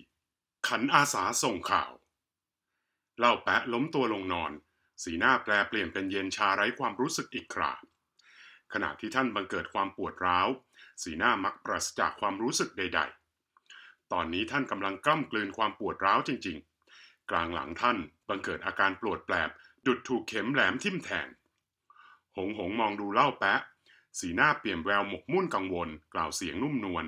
34 ขันอาสาส่งข่าว เล่าแปะล้มตัวลงนอน สีหน้าแปลเปลี่ยนเป็นเย็นชาไร้ความรู้สึกอีกคราขณะที่ท่านบังเกิดความปวดร้าวสีหน้ามักปราศจากความรู้สึกใด ๆ ตอนนี้ท่านกำลังกล้ำกลืนความปวดร้าวจริง ๆ กลางหลังท่านบังเกิดอาการปวดแปลบ ดุดถูกเข็มแหลมทิ่มแทงหงหงมองดูเล่าแปะสีหน้าเปลี่ยนแววหมกมุ่นกังวลกล่าวเสียงนุ่มนวล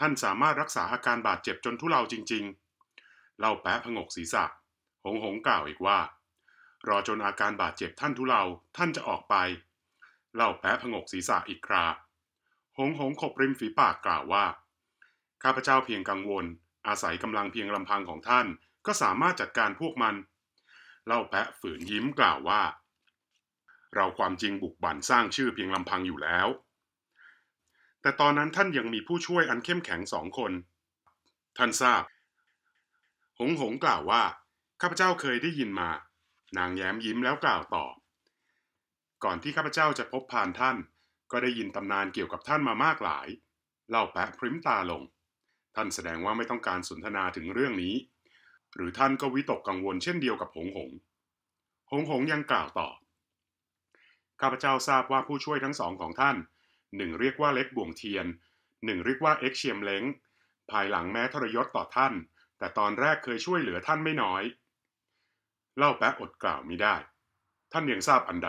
ท่านสามารถรักษาอาการบาดเจ็บจนทุเลาจริงๆเล่าแปะผงกศีรษะ หงหงกล่าวอีกว่า รอจนอาการบาดเจ็บท่านทุเลา ท่านจะออกไปเล่าแปะผงกศีรษะอีกครา หงหงขบริมฝีปากกล่าวว่า ข้าพเจ้าเพียงกังวล อาศัยกำลังเพียงลำพังของท่านก็สามารถจัดการพวกมันเล่าแปะฝืนยิ้มกล่าวว่า เราความจริงบุกบั่นสร้างชื่อเพียงลำพังอยู่แล้วแต่ตอนนั้นท่านยังมีผู้ช่วยอันเข้มแข็งสองคน ท่านทราบ หงหงกล่าวว่าข้าพเจ้าเคยได้ยินมานางแย้มยิ้มแล้วกล่าวต่อ ก่อนที่ข้าพเจ้าจะพบผ่านท่าน ก็ได้ยินตำนานเกี่ยวกับท่านมามากหลายเล่าแปะพริมตาลง ท่านแสดงว่าไม่ต้องการสนทนาถึงเรื่องนี้ หรือท่านก็วิตกกังวล เช่นเดียวกับหงหง หงหงยังกล่าวต่อ ข้าพเจ้าทราบว่าผู้ช่วยทั้งสองของท่าน1เรียกว่าเล็กบ่วงเทียน1เรียกว่าเอ็กเชียมเล้งภายหลังแม้ทรยศต่อท่าน แต่ตอนแรกเคยช่วยเหลือท่านไม่น้อย เล่าแป๊ะอดกล่าวไม่ได้ ท่านยังทราบอันใด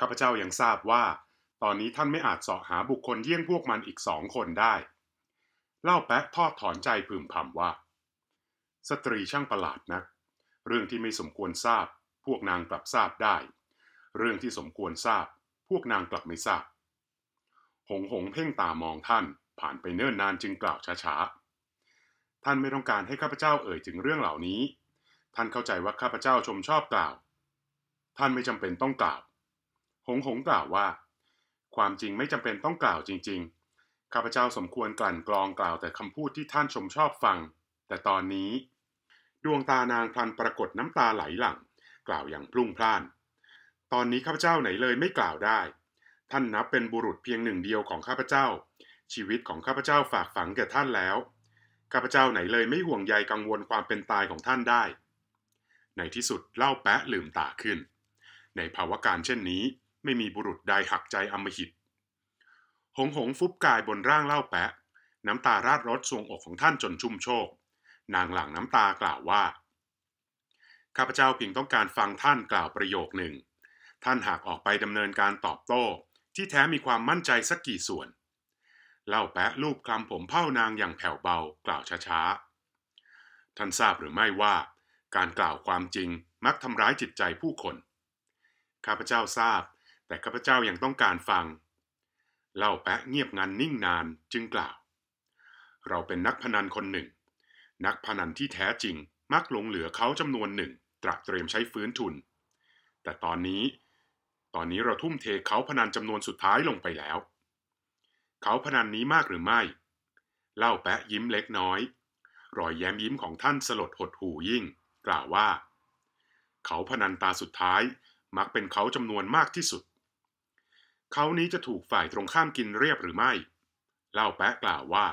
ข้าพเจ้ายังทราบว่า ตอนนี้ท่านไม่อาจเสาะหาบุคคลเยี่ยงพวกมันอีกสองคนได้ เล่าแป๊ะทอดถอนใจพึมพำว่า สตรีช่างประหลาดนะัก เรื่องที่ไม่สมควรทราบ พวกนางกลับทราบได้ เรื่องที่สมควรทราบ พวกนางกลับไม่ทราบงหงเพ่งตามองท่านผ่านไปเนิ่นนานจึงกล่าวช้าๆ ท่านไม่ต้องการให้ข้าพเจ้าเอ่ยถึงเรื่องเหล่านี้ ท่านเข้าใจว่าข้าพเจ้าชมชอบกล่าว ท่านไม่จำเป็นต้องกล่าว หงหงกล่าวว่า ความจริงไม่จำเป็นต้องกล่าวจริงๆ ข้าพเจ้าสมควรกลั่นกรองกล่าวแต่คำพูดที่ท่านชมชอบฟัง แต่ตอนนี้ ดวงตานางพลันปรากฏน้ำตาไหลหลั่งกล่าวอย่างพลุ่งพล่าน ตอนนี้ข้าพเจ้าไหนเลยไม่กล่าวได้ท่านนับเป็นบุรุษเพียงหนึ่งเดียวของข้าพเจ้า ชีวิตของข้าพเจ้าฝากฝังแก่ท่านแล้ว ข้าพเจ้าไหนเลยไม่ห่วงใยกังวลความเป็นตายของท่านได้ ในที่สุดเล่าแปะลืมตาขึ้น ในภาวะการเช่นนี้ไม่มีบุรุษใดหักใจอมหิต หงหงฟุบกายบนร่างเล่าแปะ น้ำตาราดรดทรวงอกของท่านจนชุ่มโชก นางหลังน้ำตากล่าวว่า ข้าพเจ้าเพียงต้องการฟังท่านกล่าวประโยคหนึ่ง ท่านหากออกไปดำเนินการตอบโต้ที่แท้มีความมั่นใจสักกี่ส่วน เล่าแปะรูปคลำผมเผ้านางอย่างแผ่วเบา กล่าวช้าๆท่านทราบหรือไม่ว่าการกล่าวความจริงมักทำร้ายจิตใจผู้คน ข้าพเจ้าทราบ แต่ข้าพเจ้ายังต้องการฟังเล่าแปะเงียบงันนิ่งนานจึงกล่าว เราเป็นนักพนันคนหนึ่ง นักพนันที่แท้จริง มักหลงเหลือเขาจำนวนหนึ่งตระเตรียมใช้ฟื้นทุน แต่ตอนนี้ตอนนี้เราทุ่มเทเขาพนันจำนวนสุดท้ายลงไปแล้ว เขาพนันนี้มากหรือไม่ เล่าแปะยิ้มเล็กน้อย รอยแย้มยิ้มของท่านสลดหดหูยิ่ง กล่าวว่า เขาพนันตาสุดท้ายมักเป็นเขาจำนวนมากที่สุด เขานี้จะถูกฝ่ายตรงข้ามกินเรียบหรือไม่ เล่าแปะกล่าวว่า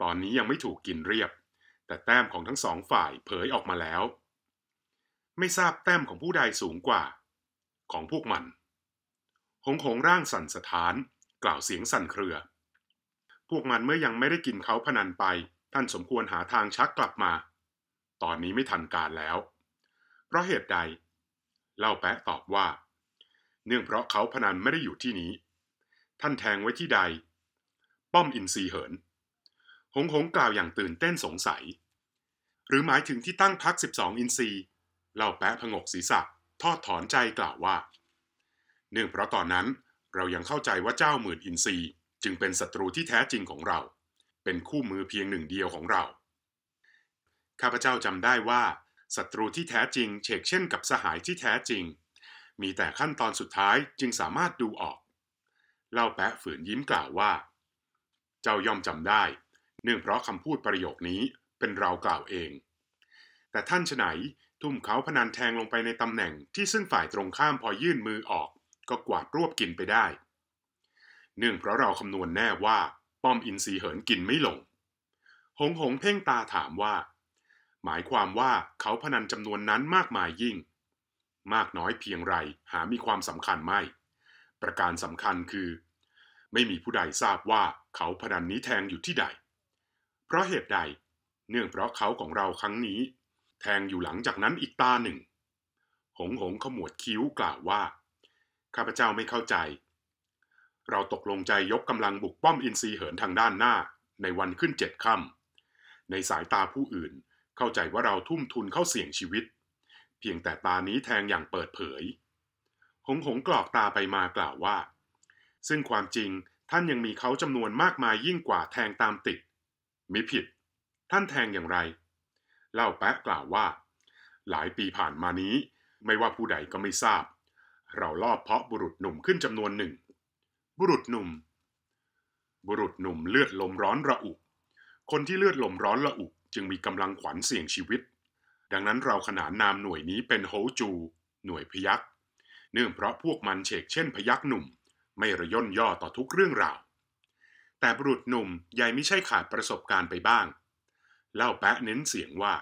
ตอนนี้ยังไม่ถูกกินเรียบ แต่แต้มของทั้งสองฝ่ายเผยออกมาแล้ว ไม่ทราบแต้มของผู้ใดสูงกว่าของพวกมัน หงหงร่างสั่นสะท้าน กล่าวเสียงสั่นเครือ พวกมันเมื่อยังไม่ได้กินเขาพนันไป ท่านสมควรหาทางชักกลับมา ตอนนี้ไม่ทันการแล้ว เพราะเหตุใดเล่าแปะตอบว่า เนื่องเพราะเขาพนันไม่ได้อยู่ที่นี้ ท่านแทงไว้ที่ใด ป้อมอินซีเหิน หงหงกล่าวอย่างตื่นเต้นสงสัย หรือหมายถึงที่ตั้งพักสิบสอินซีเล่าแปะผงกศีรษะทอดถอนใจกล่าวว่า เนื่องเพราะตอนนั้นเรายังเข้าใจว่าเจ้าหมื่นอินทรีจึงเป็นศัตรูที่แท้จริงของเรา เป็นคู่มือเพียงหนึ่งเดียวของเรา ข้าพเจ้าจำได้ว่าศัตรูที่แท้จริงเชกเช่นกับสหายที่แท้จริง มีแต่ขั้นตอนสุดท้ายจึงสามารถดูออก เล่าแปะฝืนยิ้มกล่าวว่า เจ้าย่อมจำได้ เนื่องเพราะคำพูดประโยคนี้เป็นเรากล่าวเอง แต่ท่านฉไหนทุ่มเขาพนันแทงลงไปในตำแหน่งที่ซึ่งฝ่ายตรงข้ามพอยื่นมือออกก็กวาดรวบกินไปได้ เนื่องเพราะเราคำนวณแน่ว่า ป้อมอินทรีเหินกินไม่ลง หงหงเพ่งตาถามว่า หมายความว่าเขาพนันจำนวนนั้นมากมายยิ่ง มากน้อยเพียงไรหามีความสำคัญไม่ ประการสำคัญคือ ไม่มีผู้ใดทราบว่าเขาพนันนี้แทงอยู่ที่ใด เพราะเหตุใด เนื่องเพราะเขาของเราครั้งนี้แทงอยู่หลังจากนั้นอีกตาหนึ่ง หงหงขมวดคิ้วกล่าวว่า ข้าพเจ้าไม่เข้าใจ เราตกลงใจยกกำลังบุกป้อมอินทรีเหินทางด้านหน้าในวันขึ้นเจ็ดค่ำในสายตาผู้อื่นเข้าใจว่าเราทุ่มทุนเข้าเสี่ยงชีวิต เพียงแต่ตานี้แทงอย่างเปิดเผย หงหงกรอกตาไปมากล่าวว่า ซึ่งความจริงท่านยังมีเขาจำนวนมากมายยิ่งกว่าแทงตามติด มิผิด ท่านแทงอย่างไรเล่าแป๊ะกล่าวว่า หลายปีผ่านมานี้ ไม่ว่าผู้ใดก็ไม่ทราบ เราลอบเพาะบุรุษหนุ่มขึ้นจำนวนหนึ่งบุรุษหนุ่ม บุรุษหนุ่มเลือดลมร้อนระอุ คนที่เลือดลมร้อนระอุจึงมีกำลังขวัญเสี่ยงชีวิต ดังนั้นเราขนานนามหน่วยนี้เป็นโฮจู หน่วยพยักเนื่องเพราะพวกมันเฉกเช่นพยักหนุ่ม ไม่ระย่นย่อต่อทุกเรื่องราว แต่บุรุษหนุ่มยายไม่ใช่ขาดประสบการณ์ไปบ้างเล่าแปะเน้นเสียงว่า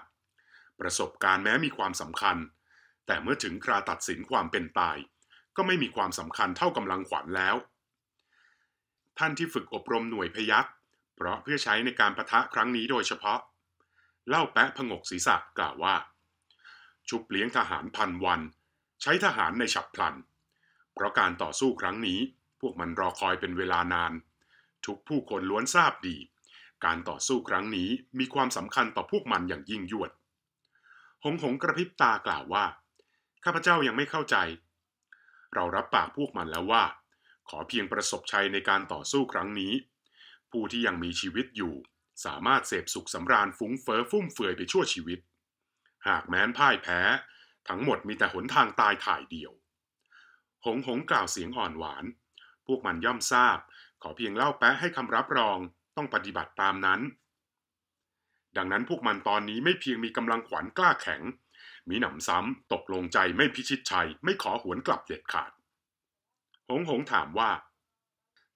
ประสบการณ์แม้มีความสำคัญ แต่เมื่อถึงคราตัดสินความเป็นตาย ก็ไม่มีความสำคัญเท่ากำลังขวัญแล้ว ท่านที่ฝึกอบรมหน่วยพยักเพราะเพื่อใช้ในการประทะครั้งนี้โดยเฉพาะ เล่าแปะผงกศีรษะกล่าวว่าชุบเลี้ยงทหารพันวัน ใช้ทหารในฉับพลัน เพราะการต่อสู้ครั้งนี้ พวกมันรอคอยเป็นเวลานาน ทุกผู้คนล้วนทราบดีการต่อสู้ครั้งนี้มีความสำคัญต่อพวกมันอย่างยิ่งยวด หงหงกระพริบตากล่าวว่า ข้าพเจ้ายังไม่เข้าใจ เรารับปากพวกมันแล้วว่า ขอเพียงประสบชัยในการต่อสู้ครั้งนี้ ผู้ที่ยังมีชีวิตอยู่ สามารถเสพสุขสำราญฟุ้งเฟอ้อฟุ่มเฟือยไปชั่วชีวิต หากแม้นพ่ายแพ้ ทั้งหมดมีแต่หนทางตายถ่ายเดียว หง หง กล่าวเสียงอ่อนหวาน พวกมันย่อมทราบ ขอเพียงเล่าแปะให้คำรับรองต้องปฏิบัติตามนั้น ดังนั้นพวกมันตอนนี้ไม่เพียงมีกำลังขวัญกล้าแข็ง มีหนำซ้ำตกลงใจไม่พิชิตชัย ไม่ขอหวนกลับเด็ดขาด หงหงถามว่า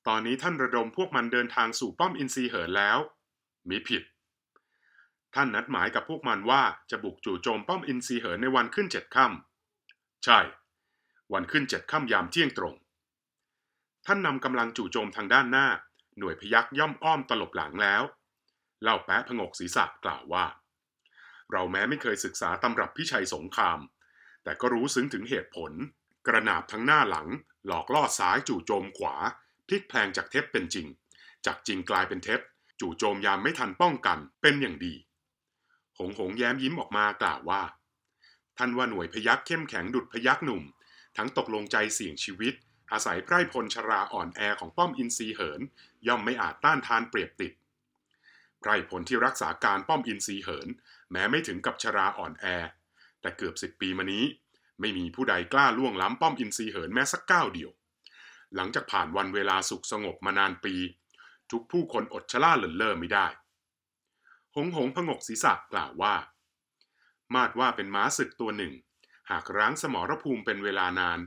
ตอนนี้ท่านระดมพวกมันเดินทางสู่ป้อมอินทรีเหินแล้ว มีผิด ท่านนัดหมายกับพวกมันว่าจะบุกจู่โจมป้อมอินทรีเหินในวันขึ้นเจ็ดค่ำใช่ วันขึ้นเจ็ดค่ำยามเที่ยงตรง ท่านนำกำลังจู่โจมทางด้านหน้าหน่วยพยักย่อมอ้อมตลบหลังแล้วเล่าแปะผงกศีรษะกล่าวว่า เราแม้ไม่เคยศึกษาตำรับพิชัยสงคราม แต่ก็รู้ซึ้งถึงเหตุผล กระนาบทั้งหน้าหลัง หลอกล่อซ้ายจู่โจมขวาพลิกแพลงจากเทพเป็นจริง จากจริงกลายเป็นเทพจจู่โจมยามไม่ทันป้องกัน เป็นอย่างดี หงหงแย้มยิ้มออกมากล่าวว่าท่านว่าหน่วยพยักเข้มแข็งดุดพยักหนุ่มทั้งตกลงใจเสี่ยงชีวิตอาศัยไพร่พลชราอ่อนแอของป้อมอินทรีเหินย่อมไม่อาจต้านทานเปรียบติด ไพร่พลที่รักษาการป้อมอินทรีเหิน แม้ไม่ถึงกับชราอ่อนแอ แต่เกือบสิบปีมานี้ ไม่มีผู้ใดกล้าล่วงล้ำป้อมอินทรีเหินแม้สักก้าวเดียว หลังจากผ่านวันเวลาสุขสงบมานานปี ทุกผู้คนอดชะล่าเลินเล่อไม่ได้ หงหงพงกศีรษะกล่าวว่า มาดว่าเป็นม้าศึกตัวหนึ่ง หากร้างสมรภูมิเป็นเวลานาน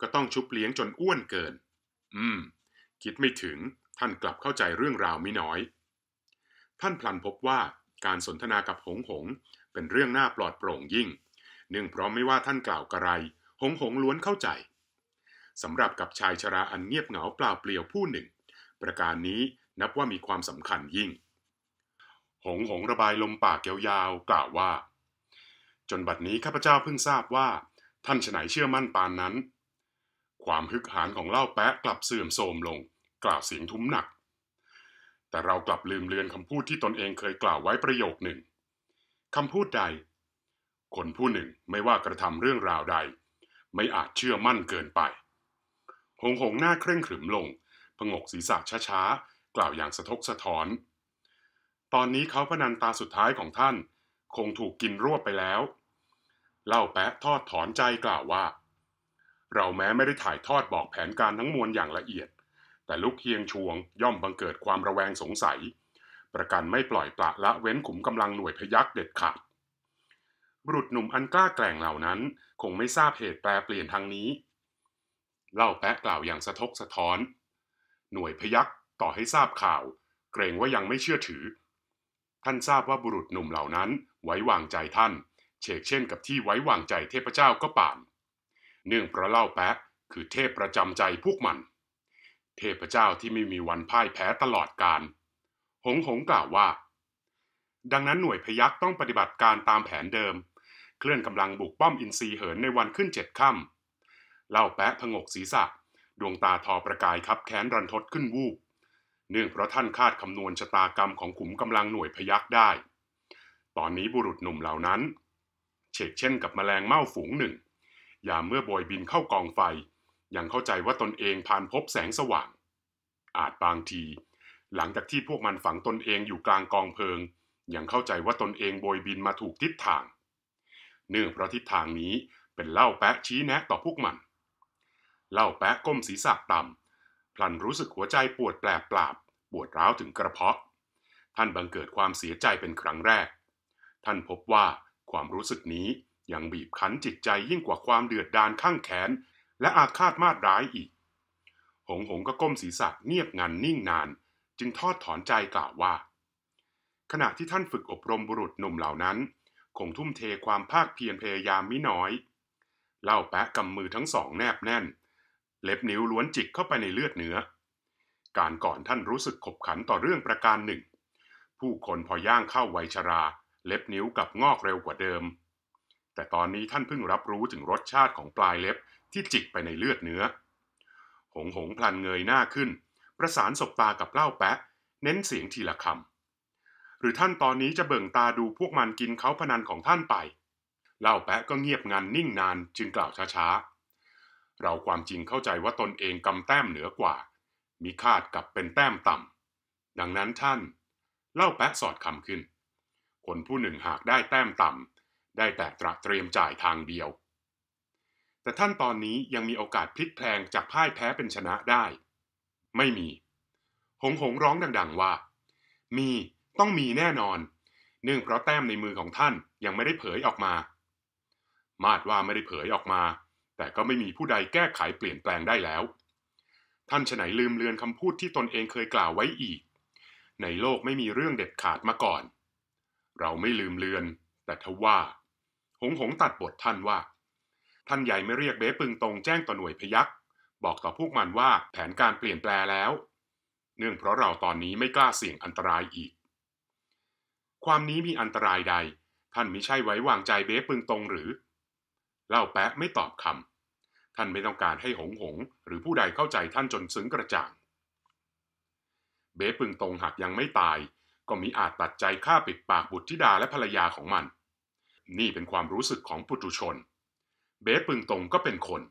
ก็ต้องชุบเลี้ยงจนอ้วนเกิน อืม คิดไม่ถึงท่านกลับเข้าใจเรื่องราวไม่น้อย ท่านพลันพบว่าการสนทนากับหงหงเป็นเรื่องน่าปลอดโปร่งยิ่ง เนื่องเพราะไม่ว่าท่านกล่าวกระไร หงหงล้วนเข้าใจสำหรับกับชายชราอันเงียบเหงาเปล่าเปลี่ยวผู้หนึ่ง ประการนี้นับว่ามีความสำคัญยิ่ง หงหงระบายลมปากยาวๆกล่าวว่า จนบัดนี้ข้าพเจ้าเพิ่งทราบว่า ท่านฉไันเชื่อมั่นปานนั้นความฮึกหานของเล่าแปะกลับเสื่อมโทรมลง กล่าวเสียงทุ้มหนัก แต่เรากลับลืมเลือนคำพูดที่ตนเองเคยกล่าวไว้ประโยคหนึ่งคำพูดใด คนผู้หนึ่งไม่ว่ากระทำเรื่องราวใด ไม่อาจเชื่อมั่นเกินไป หงหงหน้าเคร่งขรึมลงพงกศีรษะช้าๆกล่าวอย่างสะทกสะท้อน ตอนนี้เขาพนันตาสุดท้ายของท่าน คงถูกกินรวบไปแล้ว เล่าแปะทอดถอนใจกล่าวว่าเราแม้ไม่ได้ถ่ายทอดบอกแผนการทั้งมวลอย่างละเอียด แต่ลูกเคียงชวง ย่อมบังเกิดความระแวงสงสัย ประกันไม่ปล่อยปละละเว้นขุมกำลังหน่วยพยักเด็ดขาดบุรุษหนุ่มอันกล้าแกร่งเหล่านั้นคงไม่ทราบเหตุแปลเปลี่ยนทางนี้เล่าแปะกล่าวอย่างสะทกสะท้อน หน่วยพยักต่อให้ทราบข่าว เกรงว่ายังไม่เชื่อถือ ท่านทราบว่าบุรุษหนุ่มเหล่านั้นไว้วางใจท่านเชกเช่นกับที่ไว้วางใจเทพเจ้าก็ป่านเนื่องพระเล่าแป๊ะคือเทพประจำใจพวกมัน เทพเจ้าที่ไม่มีวันพ่ายแพ้ตลอดการ หงหงกล่าวว่า ดังนั้นหน่วยพยักต้องปฏิบัติการตามแผนเดิม เคลื่อนกำลังบุกป้อมอินทรีเหินในวันขึ้นเจ็ดค่ำเล่าแป๊ะพงกศีรษะ ดวงตาทอประกายคับแค้นรันทดขึ้นวูบเนื่องเพราะท่านคาดคำนวณชะตากรรมของขุมกำลังหน่วยพยักได้ ตอนนี้บุรุษหนุ่มเหล่านั้นเฉกเช่นกับแมลงเม่าฝูงหนึ่งยามเมื่อโบยบินเข้ากองไฟ ยังเข้าใจว่าตนเองผ่านพบแสงสว่าง อาจบางที หลังจากที่พวกมันฝังตนเองอยู่กลางกองเพลิง ยังเข้าใจว่าตนเองโบยบินมาถูกทิศทาง เนื่องเพราะทิศทางนี้เป็นเล่าแปะชี้ แนะต่อพวกมัน เล่าแปะก้มศีรษะต่ำพลันรู้สึกหัวใจปวดแปลบปราบปวดร้าวถึงกระเพาะ ท่านบังเกิดความเสียใจเป็นครั้งแรก ท่านพบว่าความรู้สึกนี้ยังบีบคั้นจิตใจยิ่งกว่าความเดือดดานข้างแขน และอาฆาตมาดร้ายอีก หงหงก็ก้มศีรษะเงียบงันนิ่งนาน จึงทอดถอนใจกล่าวว่า ขณะที่ท่านฝึกอบรมบุรุษหนุ่มเหล่านั้น คงทุ่มเทความภาคเพียรพยายามมิน้อย เล่าแปะกำมือทั้งสองแนบแน่น เล็บนิ้วล้วนจิกเข้าไปในเลือดเนื้อการก่อนท่านรู้สึกขบขันต่อเรื่องประการหนึ่ง ผู้คนพอย่างเข้าวัยชรา เล็บนิ้วกับงอกเร็วกว่าเดิมแต่ตอนนี้ท่านเพิ่งรับรู้ถึงรสชาติของปลายเล็บที่จิกไปในเลือดเนื้อ หงหงพลันเงยหน้าขึ้น ประสานสบตากับเล่าแปะเน้นเสียงทีละคำ หรือท่านตอนนี้จะเบิ่งตาดูพวกมันกินเขาพนันของท่านไป เล่าแปะก็เงียบงันนิ่งนานจึงกล่าวช้า ๆ เราความจริงเข้าใจว่าตนเองกำแต้มเหนือกว่า มีคาดกับเป็นแต้มต่ำ ดังนั้นท่าน เล่าแปะสอดคำขึ้น คนผู้หนึ่งหากได้แต้มต่ำได้แต่ตระเตรียมจ่ายทางเดียว แต่ท่านตอนนี้ยังมีโอกาสพลิกแพลงจากพ่ายแพ้เป็นชนะได้ ไม่มี หงหงร้องดัง ๆว่า มี ต้องมีแน่นอนเนื่องเพราะแต้มในมือของท่านยังไม่ได้เผยออกมา มาดว่าไม่ได้เผยออกมา แต่ก็ไม่มีผู้ใดแก้ไขเปลี่ยนแปลงได้แล้ว ท่านฉไนลืมเลือนคำพูดที่ตนเองเคยกล่าวไว้อีก ในโลกไม่มีเรื่องเด็ดขาดมาก่อน เราไม่ลืมเลือน แต่ทว่าหงหงตัดบทท่านว่า ท่านใหญ่ไม่เรียก เบ๊ปึงตรงแจ้งต่อหน่วยพยักบอกต่อพวกมันว่าแผนการเปลี่ยนแปลแล้ว เนื่องเพราะเราตอนนี้ไม่กล้าเสี่ยงอันตรายอีก ความนี้มีอันตรายใด ท่านมิใช่ไว้วางใจเบ๊ปึงตรงหรือเล่าแปะไม่ตอบคำท่านไม่ต้องการให้หงหง หรือผู้ใดเข้าใจท่านจนซึ้งกระจ่างเบ๊ปึงตรงหากยังไม่ตาย ก็มีอาจตัดใจฆ่าปิดปากบุตรธิดาและภรรยาของมันนี่เป็นความรู้สึกของปุตุชน เบสปึงตรงก็เป็นคน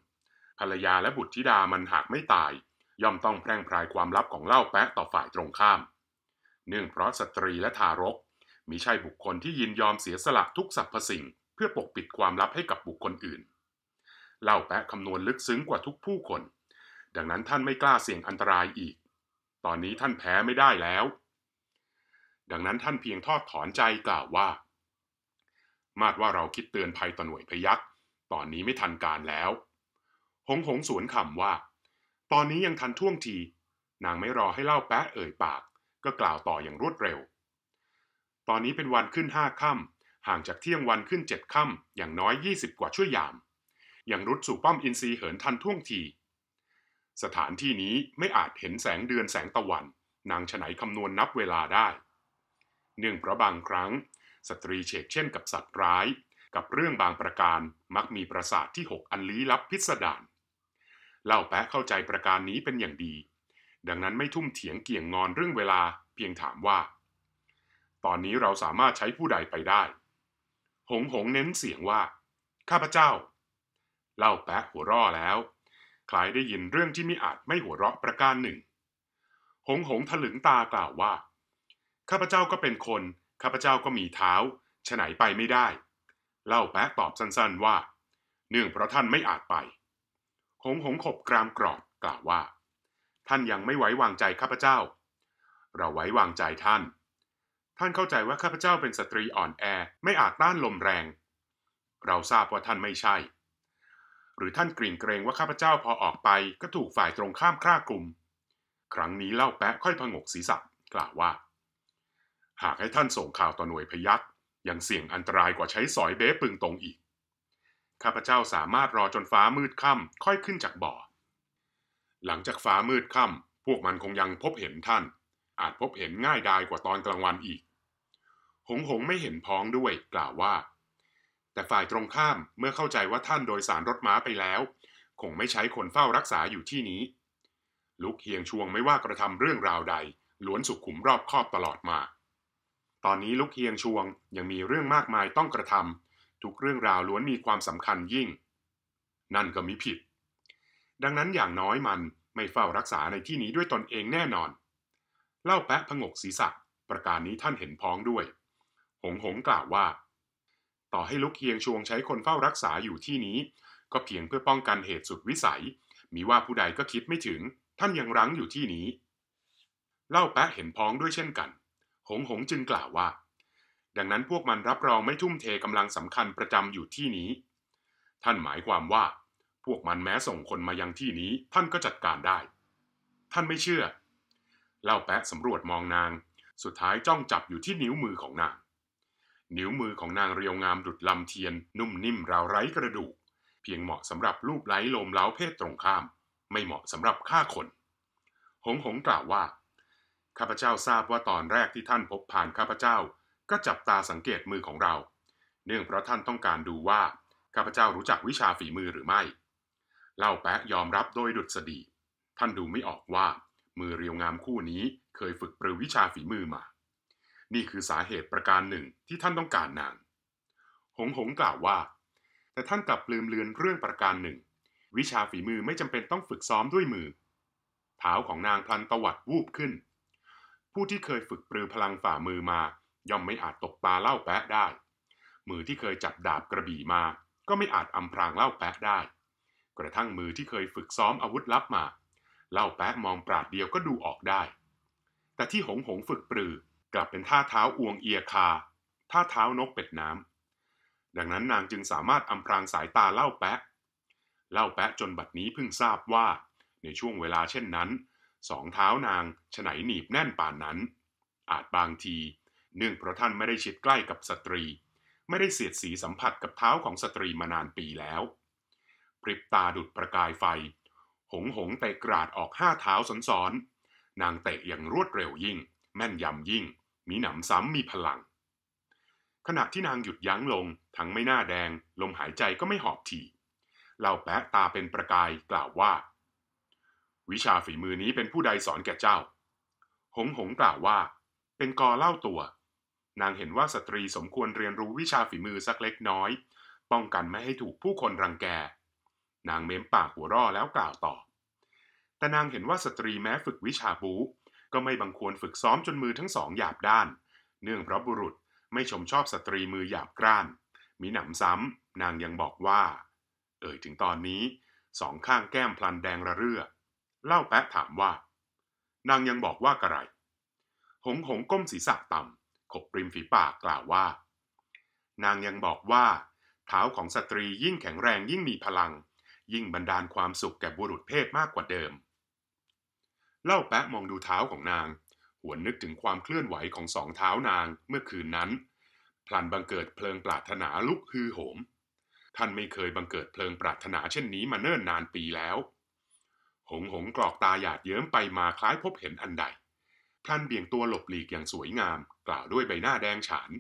ภรรยาและบุตรธิดามันหากไม่ตาย ย่อมต้องแพร่งพรายความลับของเล่าแปะต่อฝ่ายตรงข้าม เนื่องเพราะสตรีและทารกมิใช่บุคคลที่ยินยอมเสียสละทุกสรรพสิ่ง เพื่อปกปิดความลับให้กับบุคคลอื่น เล่าแปะคำนวณลึกซึ้งกว่าทุกผู้คน ดังนั้นท่านไม่กล้าเสี่ยงอันตรายอีก ตอนนี้ท่านแพ้ไม่ได้แล้ว ดังนั้นท่านเพียงทอดถอนใจกล่าวว่ามาดว่าเราคิดเตือนภัยต่อหน่วยพยักตอนนี้ไม่ทันการแล้ว หงหงสวนคำว่า ตอนนี้ยังทันท่วงที นางไม่รอให้เล่าแป๊ะเอ่ยปาก ก็กล่าวต่ออย่างรวดเร็ว ตอนนี้เป็นวันขึ้นห้าค่ำ ห่างจากเที่ยงวันขึ้นเจ็ดค่ำอย่างน้อย 20 กว่าชั่วยามยังรุดสู่ป้อมอินทรีเหินทันท่วงที สถานที่นี้ไม่อาจเห็นแสงเดือนแสงตะวัน นางฉนคำนวณนนับเวลาได้เนื่องเพราะบางครั้งสตรีเฉกเช่นกับสัตว์ร้ายกับเรื่องบางประการมักมีประสาทที่6อันลี้ลับพิสดารเล่าแปะเข้าใจประการนี้เป็นอย่างดี ดังนั้นไม่ทุ่มเถียงเกี่ยงงอนเรื่องเวลาเพียงถามว่า ตอนนี้เราสามารถใช้ผู้ใดไปได้ หงหงเน้นเสียงว่า ข้าพเจ้า เล่าแปะหัวร่อแล้วคลายได้ยินเรื่องที่มิอาจไม่หัวเราะประการหนึ่ง หงหงถลึงตากล่าวว่า ข้าพเจ้าก็เป็นคนข้าพเจ้าก็มีเท้าฉไหนไปไม่ได้ เล่าแป๊ะตอบสั้นๆว่าเนื่องเพราะท่านไม่อาจไปหงหงขบกรามกรอบกล่าวว่า ท่านยังไม่ไว้วางใจข้าพเจ้า เราไว้วางใจท่าน ท่านเข้าใจว่าข้าพเจ้าเป็นสตรีอ่อนแอไม่อาจต้านลมแรง เราทราบว่าท่านไม่ใช่ หรือท่านกริ่งเกรงว่าข้าพเจ้าพอออกไป ก็ถูกฝ่ายตรงข้ามฆ่ากลุ่ม ครั้งนี้เล่าแปะค่อยผงกศีรษะกล่าวว่าหากให้ท่านส่งข่าวต่อหน่วยพยักยังเสี่ยงอันตรายกว่าใช้สอยเบ๊ปึงตรงอีกข้าพเจ้าสามารถรอจนฟ้ามืดค่ำค่อยขึ้นจากบ่อ หลังจากฟ้ามืดค่ำพวกมันคงยังพบเห็นท่าน อาจพบเห็นง่ายดายกว่าตอนกลางวันอีก หงหงไม่เห็นพ้องด้วยกล่าวว่า แต่ฝ่ายตรงข้ามเมื่อเข้าใจว่าท่านโดยสารรถม้าไปแล้ว คงไม่ใช้คนเฝ้ารักษาอยู่ที่นี้ ลุกเฮียงชวงไม่ว่ากระทำเรื่องราวใดล้วนสุขขุมรอบคอบตลอดมาตอนนี้ลูกเฮียงชวงยังมีเรื่องมากมายต้องกระทำทุกเรื่องราวล้วนมีความสำคัญยิ่ง นั่นก็มิผิด ดังนั้นอย่างน้อยมันไม่เฝ้ารักษาในที่นี้ด้วยตนเองแน่นอน เล่าแปะพงกศีรษะ ประการนี้ท่านเห็นพ้องด้วย หงหงกล่าวว่า ต่อให้ลุกเฮียงชวงใช้คนเฝ้ารักษาอยู่ที่นี้ ก็เพียงเพื่อป้องกันเหตุสุดวิสัย มีว่าผู้ใดก็คิดไม่ถึงท่านยังรั้งอยู่ที่นี้ เล่าแปะเห็นพ้องด้วยเช่นกันหงหงจึงกล่าวว่า ดังนั้นพวกมันรับรองไม่ทุ่มเทกำลังสำคัญประจำอยู่ที่นี้ ท่านหมายความว่า พวกมันแม้ส่งคนมายังที่นี้ ท่านก็จัดการได้ ท่านไม่เชื่อ เล่าแปะสำรวจมองนาง สุดท้ายจ้องจับอยู่ที่นิ้วมือของนาง นิ้วมือของนางเรียวงามดุดลำเทียน นุ่มนิ่มราวไร้กระดูก เพียงเหมาะสำหรับลูปไล้ลมเล้าเพศตรงข้าม ไม่เหมาะสำหรับฆ่าคน หงหง กล่าวว่าข้าพเจ้าทราบว่าตอนแรกที่ท่านพบผ่านข้าพเจ้า ก็จับตาสังเกตมือของเรา เนื่องเพราะท่านต้องการดูว่าข้าพเจ้ารู้จักวิชาฝีมือหรือไม่เล่าแปะยอมรับโดยดุษฎีท่านดูไม่ออกว่า มือเรียวงามคู่นี้เคยฝึกปรือวิชาฝีมือมา นี่คือสาเหตุประการหนึ่งที่ท่านต้องการนาง หงหงกล่าวว่า แต่ท่านกลับลืมเลือนเรื่องประการหนึ่ง วิชาฝีมือไม่จำเป็นต้องฝึกซ้อมด้วยมือเท้าของนางพลันตวัดวูบขึ้นผู้ที่เคยฝึกปรือ พลังฝ่ามือมาย่อมไม่อาจตกปลาเล่าแปะได้ มือที่เคยจับดาบกระบี่มาก็ไม่อาจอำพรางเล่าแปะได้ กระทั่งมือที่เคยฝึกซ้อมอาวุธลับมา เล่าแปะมองปราดเดียวก็ดูออกได้ แต่ที่หงหงฝึกปรือกลับเป็นท่าเท้าอวงเอียคา ท่าเท้านกเป็ดน้ำ ดังนั้นนางจึงสามารถอำพรางสายตาเล่าแปะเล่าแปะจนบัดนี้เพิ่งทราบว่า ในช่วงเวลาเช่นนั้นสองเท้านางฉไหนหนีบแน่นป่านนั้น อาจบางที เนื่องเพราะท่านไม่ได้ชิดใกล้กับสตรี ไม่ได้เสียดสีสัมผัสกับเท้าของสตรีมานานปีแล้ว ปริบตาดุดประกายไฟ หงหงเตะกราดออกห้าเท้าซ้อนๆนางเตะอย่างรวดเร็วยิ่ง แม่นยำยิ่ง มีหนำซ้ำมีพลัง ขณะที่นางหยุดยั้งลง ทั้งไม่หน้าแดงลมหายใจก็ไม่หอบถี่เหล่าแปะตาเป็นประกายกล่าวว่าวิชาฝีมือนี้เป็นผู้ใดสอนแก่เจ้า หงหงกล่าวว่า เป็นกอเล่าตัว นางเห็นว่าสตรีสมควรเรียนรู้วิชาฝีมือสักเล็กน้อย ป้องกันไม่ให้ถูกผู้คนรังแก นางเม้มปากหัวร่อแล้วกล่าวต่อ แต่นางเห็นว่าสตรีแม้ฝึกวิชาบู ก็ไม่บังควรฝึกซ้อมจนมือทั้งสองหยาบด้าน เนื่องเพราะบุรุษไม่ชมชอบสตรีมือหยาบกร้าน มีหนำซ้ำ นางยังบอกว่า เอ่ยถึงตอนนี้ สองข้างแก้มพลันแดงระเรื่อเล่าแป๊ะถามว่า นางยังบอกว่ากระไรหงหงก้มศีรษะต่ำขบริมฝีปากกล่าวว่า นางยังบอกว่า เท้าของสตรียิ่งแข็งแรงยิ่งมีพลัง ยิ่งบันดาลความสุขแก่บุรุษเพศมากกว่าเดิม เล่าแป๊ะมองดูเท้าของนาง หวนนึกถึงความเคลื่อนไหวของสองเท้านางเมื่อคืนนั้นพลันบังเกิดเพลิงปรารถนาลุกฮือโหม ท่านไม่เคยบังเกิดเพลิงปรารถนาเช่นนี้มาเนิ่นนานปีแล้วหงหงกรอกตาหยาดเยิ้มไปมาคล้ายพบเห็นอันใดพลันเบี่ยงตัวหลบหลีกอย่างสวยงามกล่าวด้วยใบหน้าแดงฉาน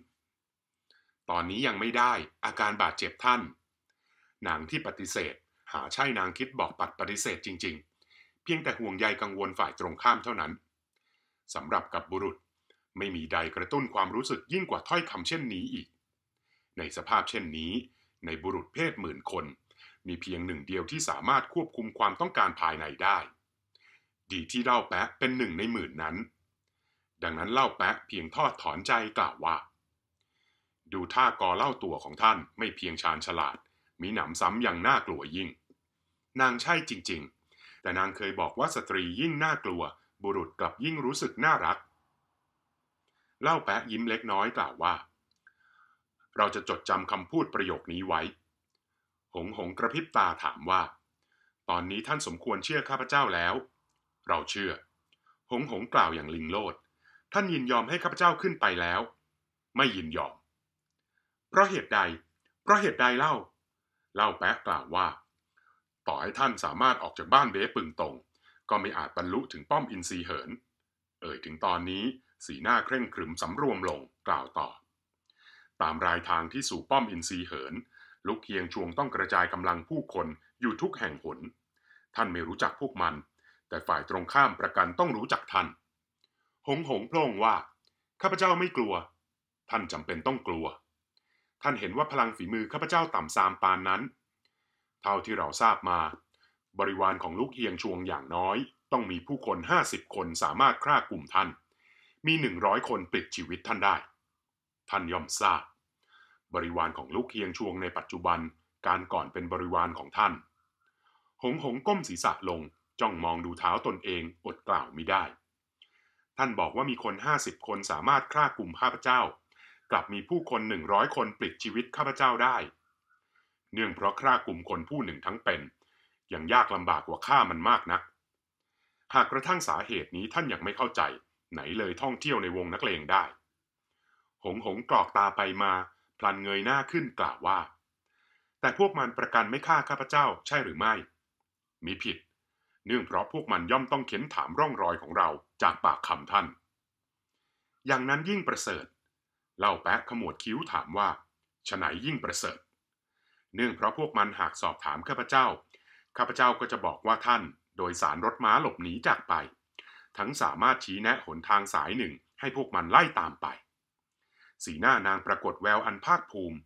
ตอนนี้ยังไม่ได้อาการบาดเจ็บท่าน นางที่ปฏิเสธหาใช่นางคิดบอกปัดปฏิเสธจริง ๆ เพียงแต่ห่วงใยกังวลฝ่ายตรงข้ามเท่านั้น สำหรับกับบุรุษไม่มีใดกระตุ้นความรู้สึกยิ่งกว่าถ้อยคำเช่นนี้อีก ในสภาพเช่นนี้ ในบุรุษเพศหมื่นคนมีเพียงหนึ่งเดียวที่สามารถควบคุมความต้องการภายในได้ ดีที่เล่าแปะเป็นหนึ่งในหมื่นนั้น ดังนั้นเล่าแปะเพียงทอดถอนใจกล่าวว่า ดูท่ากอเล่าตัวของท่านไม่เพียงชาญฉลาด มีหนำซ้ำยังน่ากลัวยิ่ง นางใช่จริงๆแต่นางเคยบอกว่าสตรียิ่งน่ากลัวบุรุษกลับยิ่งรู้สึกน่ารัก เล่าแปะยิ้มเล็กน้อยกล่าวว่า เราจะจดจำคำพูดประโยคนี้ไว้หงหงกระพริบตาถามว่า ตอนนี้ท่านสมควรเชื่อข้าพเจ้าแล้ว เราเชื่อ หงหงกล่าวอย่างลิงโลด ท่านยินยอมให้ข้าพเจ้าขึ้นไปแล้ว ไม่ยินยอม เพราะเหตุใด เพราะเหตุใดเล่า เล่าแปะกล่าวว่า ต่อให้ท่านสามารถออกจากบ้านเบ๊ปึงตรง ก็ไม่อาจบรรลุถึงป้อมอินทรีเหิน เอ่ยถึงตอนนี้สีหน้าเคร่งขรึมสำรวมลงกล่าวต่อ ตามรายทางที่สู่ป้อมอินทรีเหินลูกเคียงชวงต้องกระจายกำลังผู้คนอยู่ทุกแห่งหนท่านไม่รู้จักพวกมัน แต่ฝ่ายตรงข้ามประกันต้องรู้จักท่าน หงหงโพล่ง ว่า ข้าพเจ้าไม่กลัว ท่านจำเป็นต้องกลัว ท่านเห็นว่าพลังฝีมือข้าพเจ้าต่ำซามปานนั้น เท่าที่เราทราบมา บริวารของลูกเฮียงชวงอย่างน้อย ต้องมีผู้คนห้าสิบคนสามารถฆ่ากลุ่มท่าน มีหนึ่งร้อยคนปลิดชีวิตท่านได้ ท่านยอมทราบบริวารของลูกเคียงชวงในปัจจุบันการก่อนเป็นบริวารของท่าน หงหงก้มศีรษะลงจ้องมองดูเท้าตนเองอดกล่าวไม่ได้ ท่านบอกว่ามีคน50คนสามารถฆ่ากลุ่มข้าพเจ้า กลับมีผู้คนหนึ่งร้อยคนปลิดชีวิตข้าพเจ้าได้ เนื่องเพราะฆ่ากลุ่มคนผู้หนึ่งทั้งเป็น ยังยากลำบากกว่าฆ่ามันมากนัก หากกระทั่งสาเหตุนี้ท่านยังไม่เข้าใจ ไหนเลยท่องเที่ยวในวงนักเลงได้ หงหงกรอกตาไปมาพลันเงยหน้าขึ้นกล่าวว่า แต่พวกมันประกันไม่ฆ่าข้าพเจ้าใช่หรือไม่ มีผิด เนื่องเพราะพวกมันย่อมต้องเข็นถามร่องรอยของเราจากปากคำท่าน อย่างนั้นยิ่งประเสริฐเล่าแปะขมวดคิ้วถามว่าฉไหนยิ่งประเสริฐเนื่องเพราะพวกมันหากสอบถามข้าพเจ้า ข้าพเจ้าก็จะบอกว่าท่านโดยสารรถม้าหลบหนีจากไป ทั้งสามารถชี้แนะหนทางสายหนึ่ง ให้พวกมันไล่ตามไปสีหน้านางปรากฏแววอันภาคภูมิ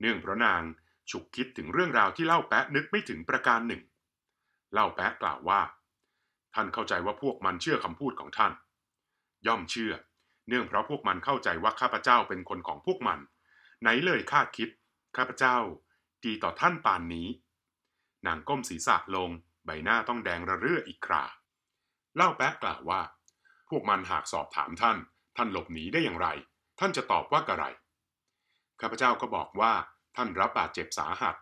เนื่องเพราะนางฉุกคิดถึงเรื่องราวที่เล่าแปะนึกไม่ถึงประการหนึ่ง เล่าแปะกล่าวว่า ท่านเข้าใจว่าพวกมันเชื่อคำพูดของท่าน ย่อมเชื่อ เนื่องเพราะพวกมันเข้าใจว่าข้าพเจ้าเป็นคนของพวกมัน ไหนเลยข้าคิดข้าพเจ้าดีต่อท่านปานนี้ นางก้มศีรษะลงใบหน้าต้องแดงระเรื่ออีกครา เล่าแปะกล่าวว่า พวกมันหากสอบถามท่านท่านหลบหนีได้อย่างไรท่าน จะตอบว่ากะไร ข้าพเจ้าก็บอกว่าท่านรับบาดเจ็บสาหัส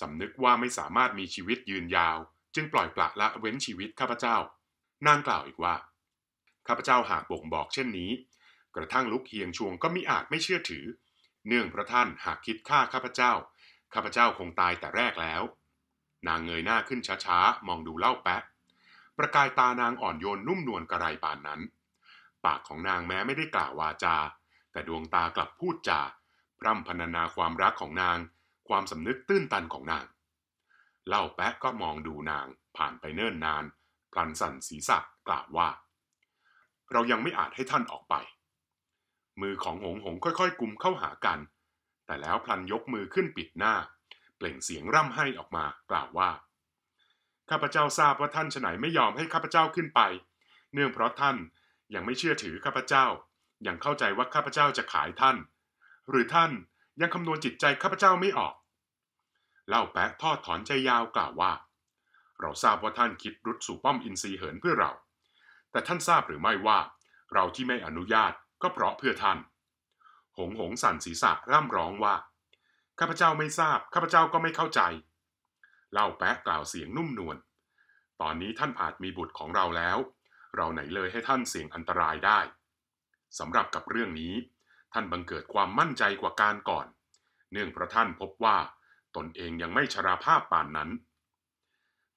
สำนึกว่าไม่สามารถมีชีวิตยืนยาว จึงปล่อยปละละเว้นชีวิตข้าพเจ้า นางกล่าวอีกว่า ข้าพเจ้าหากบ่งบอกเช่นนี้ กระทั่งลุกเฮียงชวงก็มิอาจไม่เชื่อถือ เนื่องพระท่านหากคิดฆ่าข้าพเจ้า ข้าพเจ้าคงตายแต่แรกแล้ว นางเงยหน้าขึ้นช้าๆ มองดูเล่าแปะประกายตานางอ่อนโยนนุ่มนวลกระไรปานนั้น ปากของนางแม้ไม่ได้กล่าววาจาแต่ดวงตากลับพูดจา พร่ำพรรณนาความรักของนาง ความสำนึกตื้นตันของนาง เล่าแปะก็มองดูนาง ผ่านไปเนิ่นนานพลันสั่นศีรษะกล่าวว่า เรายังไม่อาจให้ท่านออกไป มือของหงหงค่อยๆกุมเข้าหากัน แต่แล้วพลันยกมือขึ้นปิดหน้า เปล่งเสียงร่ำให้ออกมา กล่าวว่า ข้าพเจ้าทราบว่าท่านฉไหนไม่ยอมให้ข้าพเจ้าขึ้นไป เนื่องเพราะท่านยังไม่เชื่อถือข้าพเจ้าอย่างเข้าใจว่าข้าพเจ้าจะขายท่าน หรือท่านยังคำนวณจิตใจข้าพเจ้าไม่ออก เล่าแปะทอดถอนใจยาวกล่าวว่า เราทราบว่าท่านคิดรุดสู่ป้อมอินทรีเหินเพื่อเรา แต่ท่านทราบหรือไม่ว่า เราที่ไม่อนุญาตก็เพราะเพื่อท่าน หงหงสั่นศีรษะร่ำร้องว่า ข้าพเจ้าไม่ทราบ ข้าพเจ้าก็ไม่เข้าใจเล่าแปะกล่าวเสียงนุ่มนวลตอนนี้ท่านอาจมีบุตรของเราแล้ว เราไหนเลยให้ท่านเสี่ยงอันตรายได้สำหรับกับเรื่องนี้ ท่านบังเกิดความมั่นใจกว่าการก่อนเนื่องเพราะท่านพบว่าตนเองยังไม่ชราภาพป่านนั้น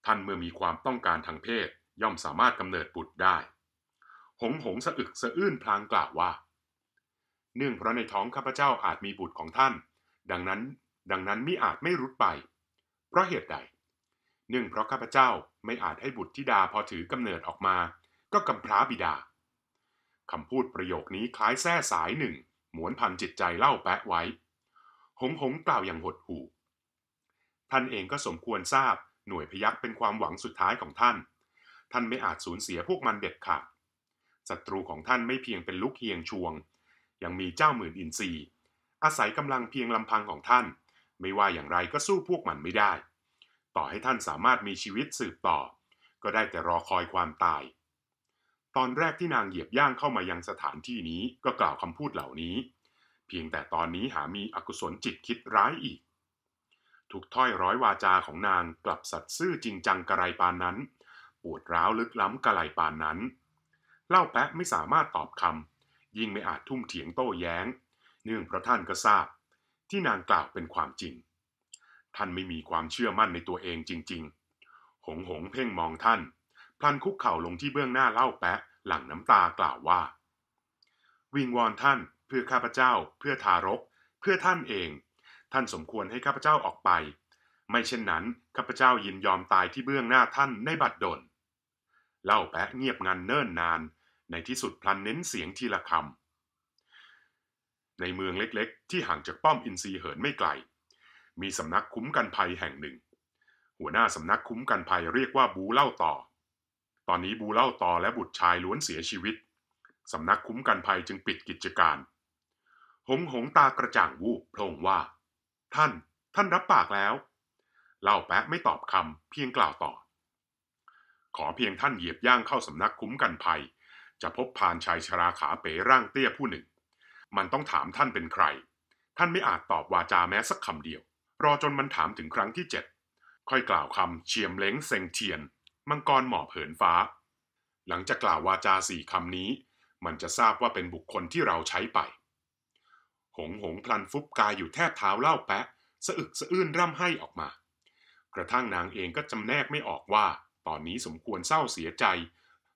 ท่านเมื่อมีความต้องการทางเพศย่อมสามารถกำเนิดบุตรได้ หงหงสะอึกสะอื้นพลางกล่าวว่าเนื่องเพราะในท้องข้าพเจ้าอาจมีบุตรของท่าน ดังนั้นดังนั้นมิอาจไม่รุดไป เพราะเหตุใดเนื่องเพราะข้าพเจ้าไม่อาจให้บุตรธิดาพอถือกำเนิดออกมา ก็กำพร้าบิดาคำพูดประโยคนี้คล้ายแส้สายหนึ่ง หมวนพันจิตใจเล่าแปะไว้ หงหงกล่าวอย่างหดหู่ ท่านเองก็สมควรทราบหน่วยพยักเป็นความหวังสุดท้ายของท่าน ท่านไม่อาจสูญเสียพวกมันเด็ดขาดศัตรูของท่านไม่เพียงเป็นลูกเฮียงชวง ยังมีเจ้าหมื่นอินทรีอาศัยกำลังเพียงลำพังของท่าน ไม่ว่าอย่างไรก็สู้พวกมันไม่ได้ ต่อให้ท่านสามารถมีชีวิตสืบต่อ ก็ได้แต่รอคอยความตายตอนแรกที่นางเหยียบย่างเข้ามายังสถานที่นี้ ก็กล่าวคำพูดเหล่านี้ เพียงแต่ตอนนี้หามีอกุศลจิตคิดร้ายอีก ถูกถ้อยร้อยวาจาของนางกลับสัตซ์ซื่อจริงจังกระไรปานนั้นปวดร้าวลึกล้ำกระไรปานนั้น เล่าแปะไม่สามารถตอบคำยิ่งไม่อาจทุ่มเถียงโต้แย้ง เนื่องเพราะท่านก็ทราบ ที่นางกล่าวเป็นความจริง ท่านไม่มีความเชื่อมั่นในตัวเองจริงๆ หงหงเพ่งมองท่านพลันคุกเข่าลงที่เบื้องหน้าเล่าแปะหลังน้ำตากล่าวว่า วิงวอนท่านเพื่อข้าพเจ้า เพื่อทารก เพื่อท่านเอง ท่านสมควรให้ข้าพเจ้าออกไป ไม่เช่นนั้นข้าพเจ้ายินยอมตายที่เบื้องหน้าท่านในบัดดลเล่าแปะเงียบงันเนิ่นนานในที่สุดพลันเน้นเสียงทีละคำในเมืองเล็กๆ ที่ห่างจากป้อมอินทรีเหินไม่ไกล มีสำนักคุ้มกันภัยแห่งหนึ่ง หัวหน้าสำนักคุ้มกันภัยเรียกว่าบูเล่าต่อตอนนี้บูเล่าต่อและบุตรชายล้วนเสียชีวิตสำนักคุ้มกันภัยจึงปิดกิจการหงหงตากระจ่างวูบพลงว่า ท่าน ท่านรับปากแล้วเล่าแปะไม่ตอบคำเพียงกล่าวต่อ ขอเพียงท่านเหยียบย่างเข้าสำนักคุ้มกันภัย จะพบพานชายชราขาเป๋ร่างเตี้ยผู้หนึ่ง มันต้องถามท่านเป็นใคร ท่านไม่อาจตอบวาจาแม้สักคำเดียว รอจนมันถามถึงครั้งที่เจ็ดค่อยกล่าวคำเฉียมเล้งเซงเทียนมังกรหมอบเผินฟ้า หลังจากกล่าววาจาสี่คำนี้ มันจะทราบว่าเป็นบุคคลที่เราใช้ไป หงหงพลันฟุบกายอยู่แทบเท้าเล่าแปะสะอึกสะอื้นร่ำไห้ออกมา กระทั่งนางเองก็จำแนกไม่ออกว่า ตอนนี้สมควรเศร้าเสียใจ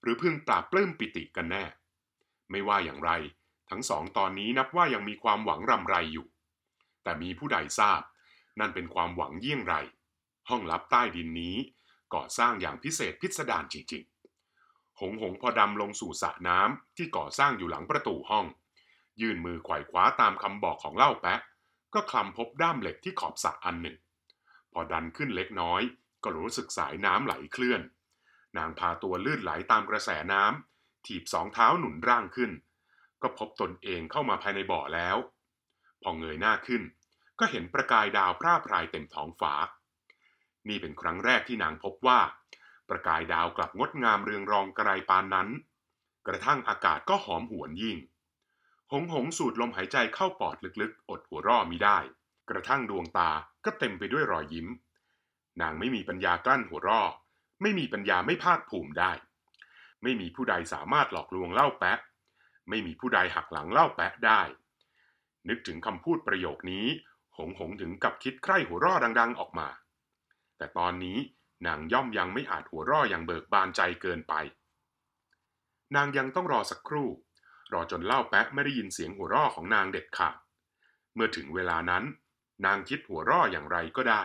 หรือเพิ่งปราบปลื้มปิติกันแน่ ไม่ว่าอย่างไร ทั้งสองตอนนี้นับว่ายังมีความหวังรำไรอยู่ แต่มีผู้ใดทราบ นั่นเป็นความหวังเยี่ยงไร ห้องลับใต้ดินนี้ก่อสร้างอย่างพิเศษพิสดารจริงๆ หงหงพอดำลงสู่สระน้ำที่ก่อสร้างอยู่หลังประตูห้อง ยื่นมือขว่คว้าตามคำบอกของเล่าแปะก็คลำพบด้ามเหล็กที่ขอบสระอันหนึ่ง พอดันขึ้นเล็กน้อย ก็รู้สึกสายน้ำไหลเคลื่อน นางพาตัวลื่นไหลาตามกระแสน้ำถีบสองเท้าหนุนร่างขึ้น ก็พบตนเองเข้ามาภายในบ่อแล้ว พอเงยหน้าขึ้น ก็เห็นประกายดาวพร่าพรายเต็มท้องฟ้านี่เป็นครั้งแรกที่นางพบว่า ประกายดาวกลับงดงามเรืองรองกระไรปานนั้น กระทั่งอากาศก็หอมหวนยิ่ง หงหงสูดลมหายใจเข้าปอดลึกๆอดหัวร่อมิได้ กระทั่งดวงตาก็เต็มไปด้วยรอยยิ้ม นางไม่มีปัญญากลั้นหัวร่อไม่มีปัญญาไม่ภาคภูมิได้ ไม่มีผู้ใดสามารถหลอกลวงเล่าแปะไม่มีผู้ใดหักหลังเล่าแปะได้ นึกถึงคำพูดประโยคนี้ หงหงถึงกับคิดใคร่หัวร่อดัง ๆ ออกมาแต่ตอนนี้นางย่อมยังไม่อาจหัวร่ออย่างเบิกบานใจเกินไป นางยังต้องรอสักครู่ รอจนเล่าแป๊ะไม่ได้ยินเสียงหัวร่อของนางเด็ดขาดเมื่อถึงเวลานั้น นางคิดหัวร่ออย่างไรก็ได้